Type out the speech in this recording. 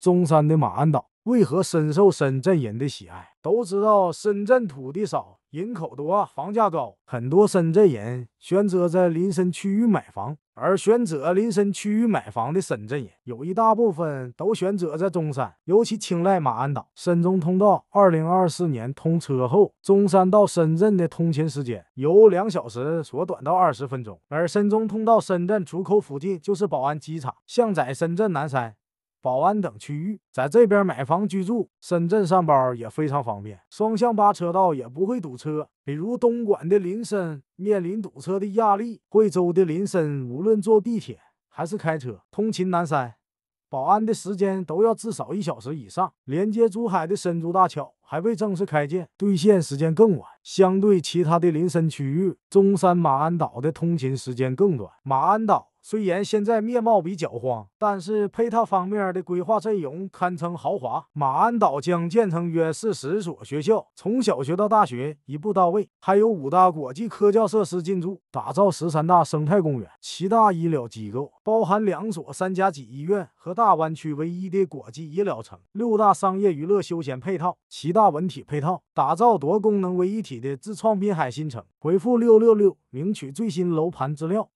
中山的马鞍岛为何深受深圳人的喜爱？都知道深圳土地少、人口多、房价高，很多深圳人选择在林深区域买房，而选择林深区域买房的深圳人有一大部分都选择在中山，尤其青睐马鞍岛。深中通道二零二四年通车后，中山到深圳的通勤时间由两小时缩短到二十分钟。而深中通道深圳出口附近就是宝安机场，像在深圳南山。宝安等区域，在这边买房居住，深圳上班也非常方便。双向八车道也不会堵车。比如东莞的林深面临堵车的压力，惠州的林深无论坐地铁还是开车通勤南山，宝安的时间都要至少一小时以上。连接珠海的深珠大桥还未正式开建，兑现时间更晚。相对其他的林深区域，中山马鞍岛的通勤时间更短。马鞍岛。虽然现在面貌比较荒，但是配套方面的规划阵容堪称豪华。马鞍岛将建成约四十所学校，从小学到大学一步到位；还有五大国际科教设施进驻，打造十三大生态公园、七大医疗机构，包含两所三甲级医院和大湾区唯一的国际医疗城；六大商业娱乐休闲配套、七大文体配套，打造多功能为一体的自创滨海新城。回复六六六，领取最新楼盘资料。